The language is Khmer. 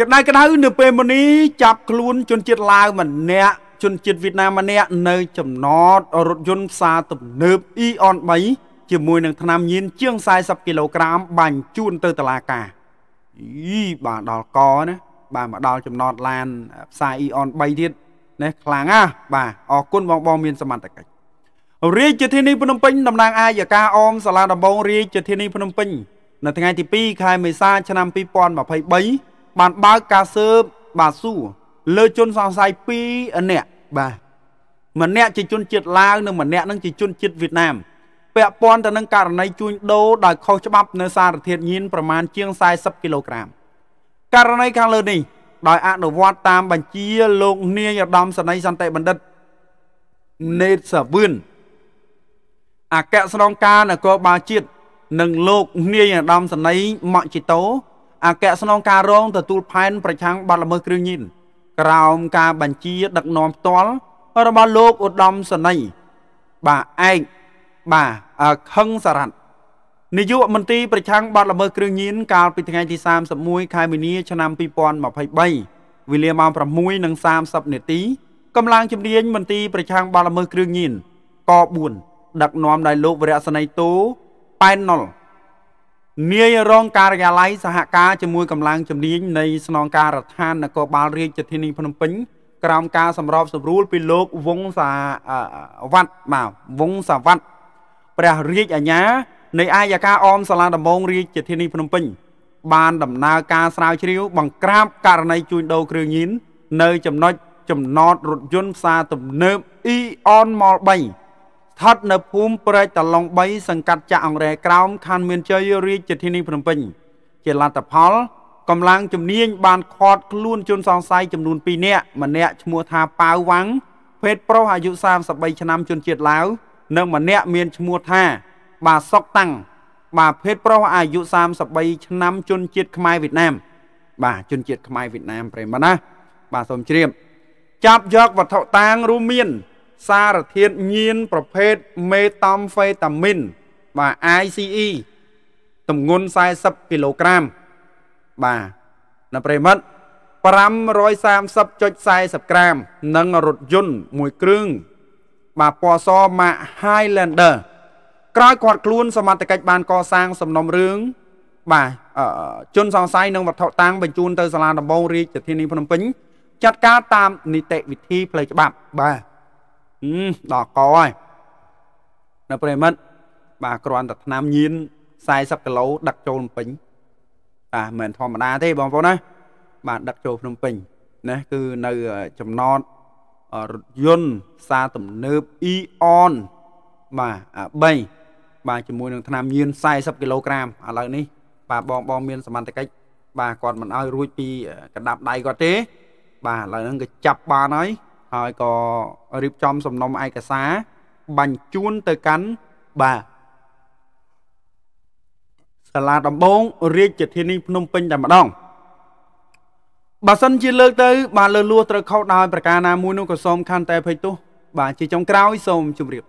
ក្តៅក្តៅនៅពេលមុននេះចាប់ខ្លួនជនជាតិឡាវម្នាក់ជនជាតិវៀតណាមម្នាក់នៅចំណតរថយន្តផ្សារទំនើប Eon 3ជាមួយនឹងថ្នាំញៀនជាង40គីឡូក្រាមបញ្ជូនទៅតុលាការអីបាទដល់កណាបាទមកដល់ចំណតឡានផ្សារ Eon 3ទៀតនេះខ្លាំងណាស់បាទអរគុណបងបងមានសមត្ថកិច្ចរាជធានីភ្នំពេញតំណាងអាយកាអមសាលាដំបងរាជធានីភ្នំពេញនៅថ្ងៃទី2ខែមេសាឆ្នាំ2023បានបើកការស៊ើបបាទសួរលើជនសង្ស័យ2នាក់បាទម្នាក់ជាជនជាតិឡាវនិងម្នាក់នឹងជាជនជាតិវៀតណាមពាក់ព័ន្ធទៅនឹងករណីជួញដូរដោយខុសច្បាប់នៅសារធាតុញៀនប្រមាណជាង40គីឡូក្រាមករណីខាងលើនេះដោយអនុវត្តតាមបញ្ជា លោក នាយឧត្តមសេនីយ៍សន្តិបណ្ឌិតនេតសាវឿនអគ្គស្នងការនគរបាលជាតិនិងលោក នាយឧត្តមសេនីយ៍ម៉ាក់ជីតូអគ្គស្នងការរង ទទួលផែនប្រឆាំងបទល្មើសគ្រឿងញៀនក្រោមការ បញ្ជាដឹកនាំផ្ទាល់របស់លោកឧត្តមសេនីយ៍បាទឯកបាទខឹងសារ៉ាត់នាយកមន្ត្រីប្រឆាំងបទល្មើសគ្រឿងញៀនកាលពីថ្ងៃទី31ខែមីនាឆ្នាំ2023វេលាម៉ោង6:30នាទីកម្លាំងជំនាញមន្ត្រីប្រឆាំងបទល្មើសគ្រឿងញៀនក4ដឹកនាំដោយលោកវរៈសនីតូប៉ែនណុលនាយរងការិយាល័យសហការជាមួយកម្លាំងជំនាញនៃស្នងការដ្ឋាននគរបាលរាជធានីភ្នំពេញក្រោមការសម្របសម្រួលពីលោកវងសាវັດបាទវងសាវັດព្រះរាជអាជ្ញា នៃអាយកាអមសាលាដំបងរាជធានីភ្នំពេញបានដំណើរការស្រាវជ្រាវបង្ក្រាបករណីជួញដូរគ្រឿងញៀននៅចំណុចចំណតរថយន្តផ្សារទំនើប Eon Mall 3ស្ថិតនៅភូមិព្រែកតឡុង3សង្កាត់ចាក់អង្រែក្រោមខណ្ឌមានជ័យរាជធានីភ្នំពេញ ជាលទ្ធផលកម្លាំងជំនាញបានខាត់ខ្លួនជនសង្ស័យចំនួន2នាក់ម្នាក់ឈ្មោះថាប៉ាវវ៉ាំងភេទប្រុសអាយុ33ឆ្នាំជនជាតិឡាវនិងម្នាក់មានឈ្មោះថាបាសុកតាំងបាទភេទប្រុសអាយុ33ឆ្នាំជនជាតិខ្មែរវៀតណាមបាទជនជាតិខ្មែរវៀតណាមប្រិមណាបាទសូមជ្រាបចាប់យកវត្ថុតាងរួមមានសារធាតុញៀនប្រភេទមេតំហ្វេតាមីនបាទ ICE ទម្ងន់40គីឡូក្រាមបាទនៅប្រិមិត្ត530.40ក្រាមនិងរថយន្តមួយគ្រឿងបាទពណ៌សម៉ាក Highlander ក្រោយគាត់ខ្លួនសមត្ថកិច្ចបានកសាងសំណុំរឿងបាទជនសង្ស័យនឹងវត្ថុតាំងបញ្ជូនទៅសាលាដំបងរាជធានីភ្នំពេញចាត់ការតាមនីតិវិធីផ្លូវច្បាប់បាទដល់កហើយនៅប្រិមិត្តបាទគ្រាន់តែថ្នាំញៀន40គីឡូដឹកចូលភ្នំពេញបាទមិនធម្មតាទេបងប្អូនណាបាទដឹកចូលភ្នំពេញណាគឺនៅចំណតរថយន្តសាទំនើប Eon បាទ3បាទជាមួយនឹងថ្នាំញៀន40គីឡូក្រាមឥឡូវនេះបាទបងបងមានសមត្ថកិច្ចបាទគាត់មិនអោយរួចពីកណ្ដាប់ដៃគាត់ទេ បាទឥឡូវហ្នឹងគេចាប់បានហើយកហើយក៏រៀបចំសំណុំឯកសារបញ្ជូនទៅកាន់បាទសាលាដំបងរាជធានីភ្នំពេញតែម្ដងបើសិនជាលើកទៅ បាទលើលួសត្រូវខុសដោយប្រការណាមួយនោះក៏សូមខន្តែភ័យទោះបាទជាចុងក្រោយសូមជម្រាប